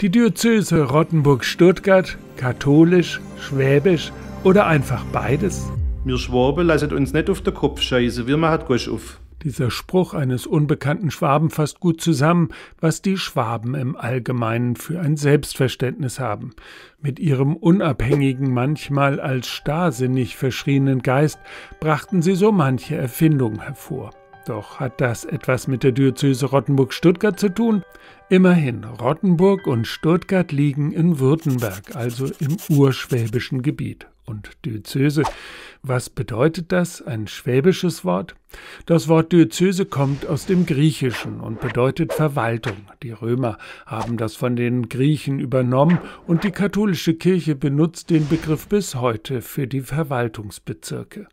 Die Diözese Rottenburg-Stuttgart, katholisch, schwäbisch oder einfach beides? Wir Schwaben lassen uns nicht auf der Kopf scheiße, wir machen Gosch auf. Dieser Spruch eines unbekannten Schwaben fasst gut zusammen, was die Schwaben im Allgemeinen für ein Selbstverständnis haben. Mit ihrem unabhängigen, manchmal als starrsinnig verschrienen Geist brachten sie so manche Erfindung hervor. Doch hat das etwas mit der Diözese Rottenburg-Stuttgart zu tun? Immerhin, Rottenburg und Stuttgart liegen in Württemberg, also im urschwäbischen Gebiet. Und Diözese, was bedeutet das? Ein schwäbisches Wort? Das Wort Diözese kommt aus dem Griechischen und bedeutet Verwaltung. Die Römer haben das von den Griechen übernommen und die katholische Kirche benutzt den Begriff bis heute für die Verwaltungsbezirke.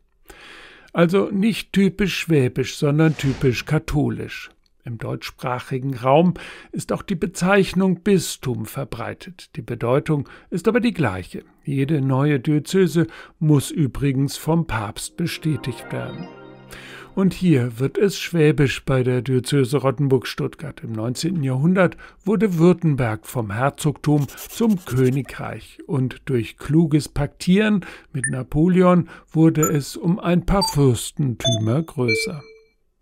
Also nicht typisch schwäbisch, sondern typisch katholisch. Im deutschsprachigen Raum ist auch die Bezeichnung Bistum verbreitet. Die Bedeutung ist aber die gleiche. Jede neue Diözese muss übrigens vom Papst bestätigt werden. Und hier wird es schwäbisch bei der Diözese Rottenburg-Stuttgart. Im 19. Jahrhundert wurde Württemberg vom Herzogtum zum Königreich und durch kluges Paktieren mit Napoleon wurde es um ein paar Fürstentümer größer.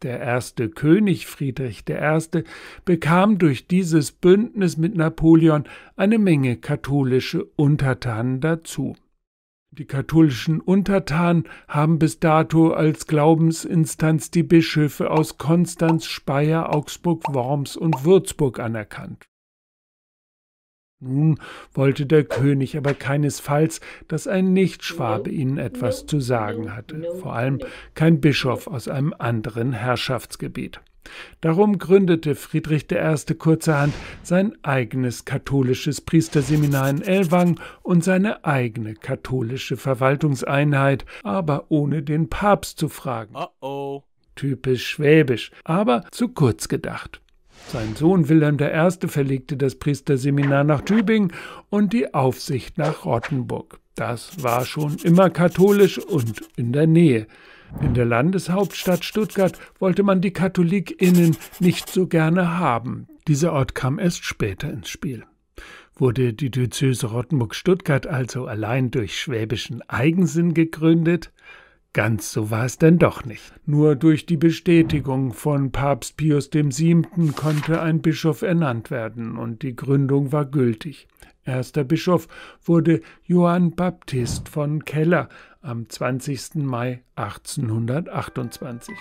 Der erste König Friedrich I. bekam durch dieses Bündnis mit Napoleon eine Menge katholische Untertanen dazu. Die katholischen Untertanen haben bis dato als Glaubensinstanz die Bischöfe aus Konstanz, Speyer, Augsburg, Worms und Würzburg anerkannt. Nun wollte der König aber keinesfalls, dass ein Nichtschwabe ihnen etwas zu sagen hatte, vor allem kein Bischof aus einem anderen Herrschaftsgebiet. Darum gründete Friedrich I. kurzerhand sein eigenes katholisches Priesterseminar in Elwang und seine eigene katholische Verwaltungseinheit, aber ohne den Papst zu fragen. Uh -oh. Typisch schwäbisch, aber zu kurz gedacht. Sein Sohn Wilhelm I. verlegte das Priesterseminar nach Tübingen und die Aufsicht nach Rottenburg. Das war schon immer katholisch und in der Nähe. In der Landeshauptstadt Stuttgart wollte man die KatholikInnen nicht so gerne haben. Dieser Ort kam erst später ins Spiel. Wurde die Diözese Rottenburg-Stuttgart also allein durch schwäbischen Eigensinn gegründet? Ganz so war es denn doch nicht. Nur durch die Bestätigung von Papst Pius VII. konnte ein Bischof ernannt werden und die Gründung war gültig. Erster Bischof wurde Johann Baptist von Keller am 20. Mai 1828.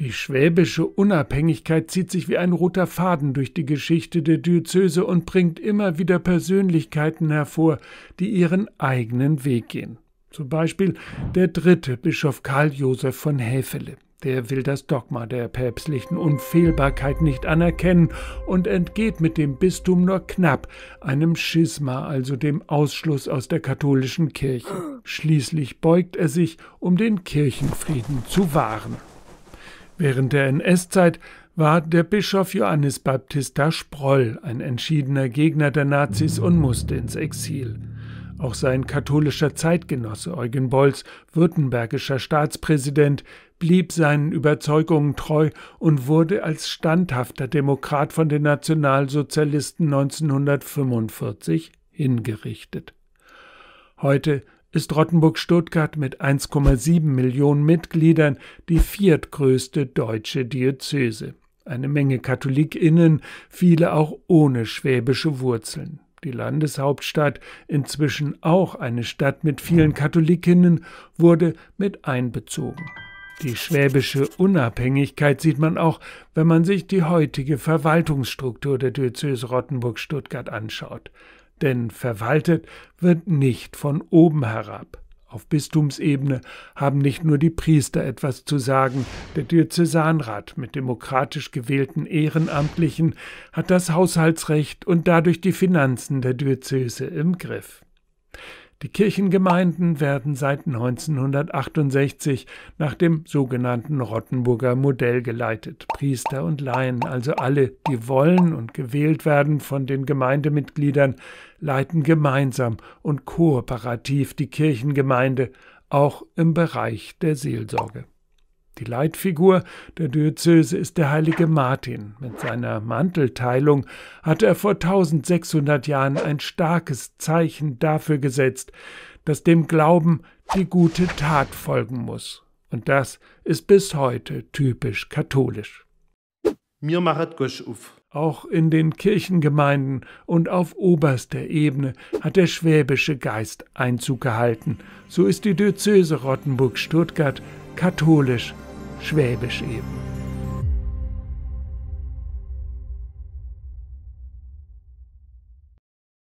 Die schwäbische Unabhängigkeit zieht sich wie ein roter Faden durch die Geschichte der Diözese und bringt immer wieder Persönlichkeiten hervor, die ihren eigenen Weg gehen. Zum Beispiel der dritte Bischof Karl Josef von Häfele. Der will das Dogma der päpstlichen Unfehlbarkeit nicht anerkennen und entgeht mit dem Bistum nur knapp, einem Schisma, also dem Ausschluss aus der katholischen Kirche. Schließlich beugt er sich, um den Kirchenfrieden zu wahren. Während der NS-Zeit war der Bischof Johannes Baptista Sproll ein entschiedener Gegner der Nazis und musste ins Exil. Auch sein katholischer Zeitgenosse Eugen Bolz, württembergischer Staatspräsident, blieb seinen Überzeugungen treu und wurde als standhafter Demokrat von den Nationalsozialisten 1945 hingerichtet. Heute ist Rottenburg-Stuttgart mit 1,7 Millionen Mitgliedern die viertgrößte deutsche Diözese. Eine Menge KatholikInnen, viele auch ohne schwäbische Wurzeln die Landeshauptstadt, inzwischen auch eine Stadt mit vielen Katholikinnen, wurde mit einbezogen. Die schwäbische Unabhängigkeit sieht man auch, wenn man sich die heutige Verwaltungsstruktur der Diözese Rottenburg-Stuttgart anschaut. Denn verwaltet wird nicht von oben herab. Auf Bistumsebene haben nicht nur die Priester etwas zu sagen. Der Diözesanrat mit demokratisch gewählten Ehrenamtlichen hat das Haushaltsrecht und dadurch die Finanzen der Diözese im Griff. Die Kirchengemeinden werden seit 1968 nach dem sogenannten Rottenburger Modell geleitet. Priester und Laien, also alle, die wollen und gewählt werden von den Gemeindemitgliedern, leiten gemeinsam und kooperativ die Kirchengemeinde, auch im Bereich der Seelsorge. Die Leitfigur der Diözese ist der heilige Martin. Mit seiner Mantelteilung hatte er vor 1600 Jahren ein starkes Zeichen dafür gesetzt, dass dem Glauben die gute Tat folgen muss. Und das ist bis heute typisch katholisch. Mir machet auf. Auch in den Kirchengemeinden und auf oberster Ebene hat der schwäbische Geist Einzug gehalten. So ist die Diözese Rottenburg-Stuttgart katholisch Schwäbisch eben.